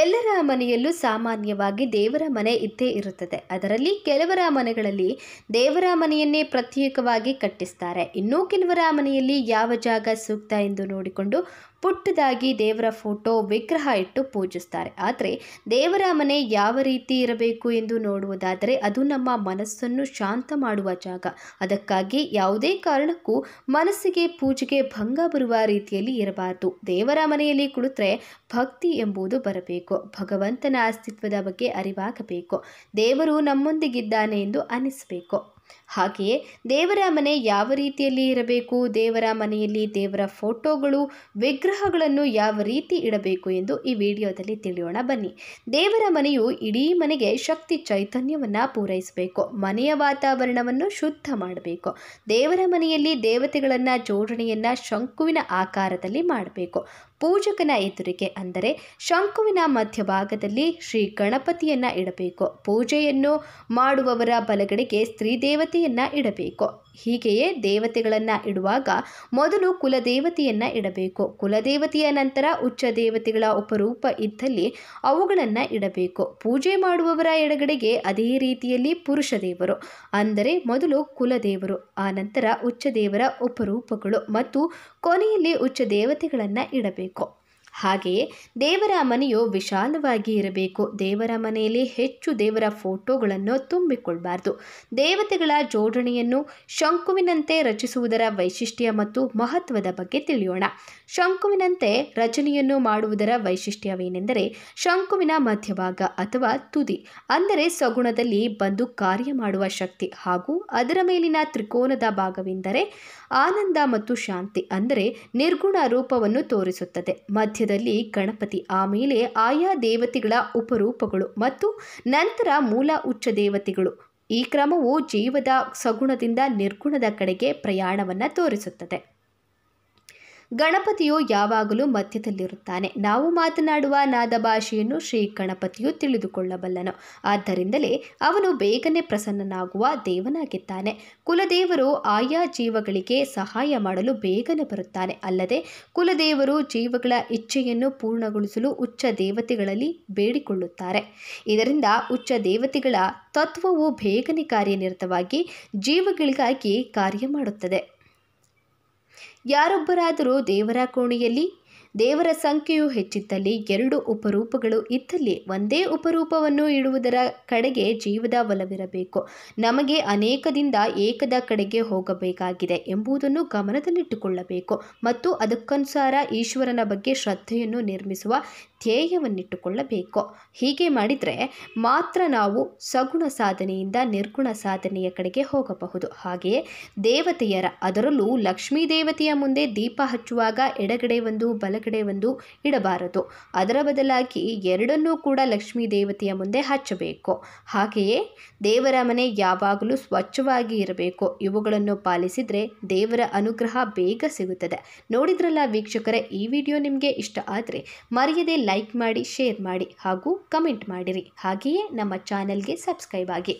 ಎಲ್ಲರ ಮನೆಯಲ್ಲೂ ಸಾಮಾನ್ಯವಾಗಿ ದೇವರ ಮನೆ ಇದ್ದೇ ಇರುತ್ತದೆ ಅದರಲ್ಲಿ ಕೆಲವರ ಮನೆಗಳಲ್ಲಿ ದೇವರ ಮನೆಯನ್ನೇ ಪ್ರತ್ಯೇಕವಾಗಿ ಕಟ್ಟಿಸ್ತಾರೆ ಇನ್ನೂ ಕೆಲವರ ಮನೆಯಲ್ಲಿ ಯಾವ ಜಾಗ ಸೂಕ್ತ ಎಂದು ನೋಡಿಕೊಂಡು ಪುಟ್ಟದಾಗಿ ದೇವರ ಫೋಟೋ ವಿಗ್ರಹ ಇಟ್ಟು ಪೂಜಿಸ್ತಾರೆ ಆದರೆ ದೇವರ ಮನೆ ಯಾವ ರೀತಿ ಇರಬೇಕು ಎಂದು ನೋಡುವುದಾದರೆ ಅದು ನಮ್ಮ ಮನಸ್ಸನ್ನು ಶಾಂತ ಮಾಡುವ ಜಾಗ ಅದಕ್ಕಾಗಿ ಯಾವುದೇ ಕಾರಣಕ್ಕೂ ಮನಸ್ಸಿಗೆ ಪೂಜೆಗೆ ಭಂಗ ಬರುವ ರೀತಿಯಲ್ಲಿ ಇರಬಾರದು ದೇವರ ಮನೆಯಲ್ಲಿ ಕುಳಿತರೆ ಭಕ್ತಿ ಎಂಬುದು ಬರಬೇಕು ಭಗವಂತನ ಅಸ್ತಿತ್ವದ ಬಗ್ಗೆ ಅರಿವಾಗಬೇಕು ದೇವರು ನಮ್ಮೊಂದಿಗಿದ್ದಾನೆ ಎಂದು ಅನಿಸಬೇಕು ಹಾಗೆಯೇ ದೇವರ ಮನೆ ಯಾವ ರೀತಿಯಲ್ಲಿ ಇರಬೇಕು ದೇವರ ಮನೆಯಲ್ಲಿ ದೇವರ ಫೋಟೋಗಳು ವಿಗ್ರಹಗಳನ್ನು ಯಾವ ರೀತಿ ಇಡಬೇಕು ಎಂದು ಈ ವಿಡಿಯೋದಲ್ಲಿ ತಿಳಿಯೋಣ ಬನ್ನಿ ದೇವರ ಮನೆಯು ಇಡೀ ಮನೆಗೆ ಶಕ್ತಿ ಚೈತನ್ಯವನ್ನು ಪೂರೈಸಬೇಕು ಮನೆಯ ವಾತಾವರಣವನ್ನು ಶುದ್ಧ ಮಾಡಬೇಕು ದೇವರ ಮನೆಯಲ್ಲಿ ದೇವತೆಗಳನ್ನು ಜೋಡಣೆಯನ್ನು ಶಂಕುವಿನ ಆಕಾರದಲ್ಲಿ ಮಾಡಬೇಕು ಪೂಜಕನ ಎದುರಿಗೆ ಅಂದರೆ ಶಂಕುವಿನ ಮಧ್ಯಭಾಗದಲ್ಲಿ ಶ್ರೀ ಗಣಪತಿಯನ್ನು ಇಡಬೇಕು ಪೂಜೆಯನ್ನು ಮಾಡುವವರ ಬಲಗಡೆಗೆ ಸ್ತ್ರೀ ದೇವತೆ ದೇವತೆಯನ್ನು ಇಡಬೇಕು ಹೀಗೆಯೇ ದೇವತೆಗಳನ್ನು ಇಡುವಾಗ ಮೊದಲು ಕುಲದೇವತೆಯನ್ನು ಇಡಬೇಕು ಕುಲದೇವತೆಯ ನಂತರ ಉಚ್ಚ ದೇವತೆಗಳ ಉಪರೂಪ ಇದ್ದಲ್ಲಿ ಅವುಗಳನ್ನು ಇಡಬೇಕು ಪೂಜೆ ಮಾಡುವವರ ಎಡಗಡೆಗೆ ಅದೇ ರೀತಿಯಲ್ಲಿ ಪುರುಷ ದೇವರು ಅಂದರೆ ಮೊದಲು ಕುಲದೇವರು ಆ ನಂತರ ಉಚ್ಚ ದೇವರ ಉಪರೂಪಗಳು ಮತ್ತು ಕೊನೆಯಲ್ಲಿ ಉಚ್ಚ ದೇವತೆಗಳನ್ನು ಇಡಬೇಕು ಹಾಗೆಯೇ ದೇವರ ಮನೆಯು ವಿಶಾಲವಾಗಿ ಇರಬೇಕು ದೇವರ ಮನೆಯಲ್ಲಿ ಹೆಚ್ಚು ದೇವರ ಫೋಟೋಗಳನ್ನು ತುಂಬಿಕೊಳ್ಳಬಾರ್ದು ದೇವತೆಗಳ ಜೋಡಣೆಯನ್ನು ಶಂಕುವಿನಂತೆ ರಚಿಸುವುದರ ವೈಶಿಷ್ಟ್ಯ ಮತ್ತು ಮಹತ್ವದ ಬಗ್ಗೆ ತಿಳಿಯೋಣ ಶಂಕುವಿನಂತೆ ರಚನೆಯನ್ನು ಮಾಡುವುದರ ವೈಶಿಷ್ಟ್ಯವೇನೆಂದರೆ ಶಂಕುವಿನ ಮಧ್ಯಭಾಗ ಅಥವಾ ತುದಿ ಅಂದರೆ ಸಗುಣದಲ್ಲಿ ಬಂದು ಕಾರ್ಯ ಮಾಡುವ ಶಕ್ತಿ ಹಾಗೂ ಅದರ ಮೇಲಿನ ತ್ರಿಕೋನದ ಭಾಗವೆಂದರೆ ಆನಂದ ಮತ್ತು ಶಾಂತಿ ಅಂದರೆ ನಿರ್ಗುಣ ರೂಪವನ್ನು ತೋರಿಸುತ್ತದೆ ಮಧ್ಯ ರಾಜ್ಯದಲ್ಲಿ ಗಣಪತಿ ಆಮೇಲೆ ಆಯಾ ದೇವತೆಗಳ ಉಪರೂಪಗಳು ಮತ್ತು ನಂತರ ಮೂಲ ಉಚ್ಚ ದೇವತೆಗಳು ಈ ಕ್ರಮವು ಜೀವದ ಸಗುಣದಿಂದ ನಿರ್ಗುಣದ ಕಡೆಗೆ ಪ್ರಯಾಣವನ್ನು ತೋರಿಸುತ್ತದೆ ಗಣಪತಿಯು ಯಾವಾಗಲೂ ಮಧ್ಯದಲ್ಲಿರುತ್ತಾನೆ ನಾವು ಮಾತನಾಡುವ ನಾದ ಭಾಷೆಯನ್ನು ಶ್ರೀ ಗಣಪತಿಯು ತಿಳಿದುಕೊಳ್ಳಬಲ್ಲನು ಆದ್ದರಿಂದಲೇ ಅವನು ಬೇಗನೆ ಪ್ರಸನ್ನನಾಗುವ ದೇವನಾಗಿದ್ದಾನೆ ಕುಲದೇವರು ಆಯಾ ಜೀವಗಳಿಗೆ ಸಹಾಯ ಮಾಡಲು ಬೇಗನೆ ಬರುತ್ತಾನೆ ಅಲ್ಲದೆ ಕುಲದೇವರು ಜೀವಗಳ ಇಚ್ಛೆಯನ್ನು ಪೂರ್ಣಗೊಳಿಸಲು ಉಚ್ಚ ದೇವತೆಗಳಲ್ಲಿ ಬೇಡಿಕೊಳ್ಳುತ್ತಾರೆ ಇದರಿಂದ ಉಚ್ಚ ದೇವತೆಗಳ ತತ್ವವು ಬೇಗನೆ ಕಾರ್ಯನಿರತವಾಗಿ ಜೀವಗಳಿಗಾಗಿ ಕಾರ್ಯ ಮಾಡುತ್ತದೆ ಯಾರೊಬ್ಬರಾದರೂ ದೇವರ ಕೋಣೆಯಲ್ಲಿ ದೇವರ ಸಂಖ್ಯೆಯು ಹೆಚ್ಚಿದ್ದಲ್ಲಿ ಎರಡು ಉಪರೂಪಗಳು ಇದ್ದಲ್ಲಿ ಒಂದೇ ಉಪರೂಪವನ್ನು ಇಡುವುದರ ಕಡೆಗೆ ಜೀವದ ಒಲವಿರಬೇಕು ನಮಗೆ ಅನೇಕದಿಂದ ಏಕದ ಕಡೆಗೆ ಹೋಗಬೇಕಾಗಿದೆ ಎಂಬುದನ್ನು ಗಮನದಲ್ಲಿಟ್ಟುಕೊಳ್ಳಬೇಕು ಮತ್ತು ಅದಕ್ಕನುಸಾರ ಈಶ್ವರನ ಬಗ್ಗೆ ಶ್ರದ್ಧೆಯನ್ನು ನಿರ್ಮಿಸುವ ಧ್ಯೇಯವನ್ನಿಟ್ಟುಕೊಳ್ಳಬೇಕು ಹೀಗೆ ಮಾಡಿದರೆ ಮಾತ್ರ ನಾವು ಸಗುಣ ಸಾಧನೆಯಿಂದ ನಿರ್ಗುಣ ಸಾಧನೆಯ ಕಡೆಗೆ ಹೋಗಬಹುದು ಹಾಗೆಯೇ ದೇವತೆಯರ ಅದರಲ್ಲೂ ಲಕ್ಷ್ಮೀ ದೇವತೆಯ ಮುಂದೆ ದೀಪ ಹಚ್ಚುವಾಗ ಎಡಗಡೆ ಒಂದು ಬಲಗಡೆ ಒಂದು ಇಡಬಾರದು ಅದರ ಬದಲಾಗಿ ಎರಡನ್ನೂ ಕೂಡ ಲಕ್ಷ್ಮೀ ದೇವತೆಯ ಮುಂದೆ ಹಚ್ಚಬೇಕು ಹಾಗೆಯೇ ದೇವರ ಮನೆ ಯಾವಾಗಲೂ ಸ್ವಚ್ಛವಾಗಿ ಇರಬೇಕು ಇವುಗಳನ್ನು ಪಾಲಿಸಿದರೆ ದೇವರ ಅನುಗ್ರಹ ಬೇಗ ಸಿಗುತ್ತದೆ ನೋಡಿದ್ರಲ್ಲ ವೀಕ್ಷಕರೇ ಈ ವಿಡಿಯೋ ನಿಮಗೆ ಇಷ್ಟ ಆದರೆ ಮರೆಯದೆ ಲೈಕ್ ಮಾಡಿ ಶೇರ್ ಮಾಡಿ ಹಾಗೂ ಕಮೆಂಟ್ ಮಾಡಿರಿ ಹಾಗೆಯೇ ನಮ್ಮ ಚಾನೆಲ್ಗೆ ಸಬ್ಸ್ಕ್ರೈಬ್ ಆಗಿ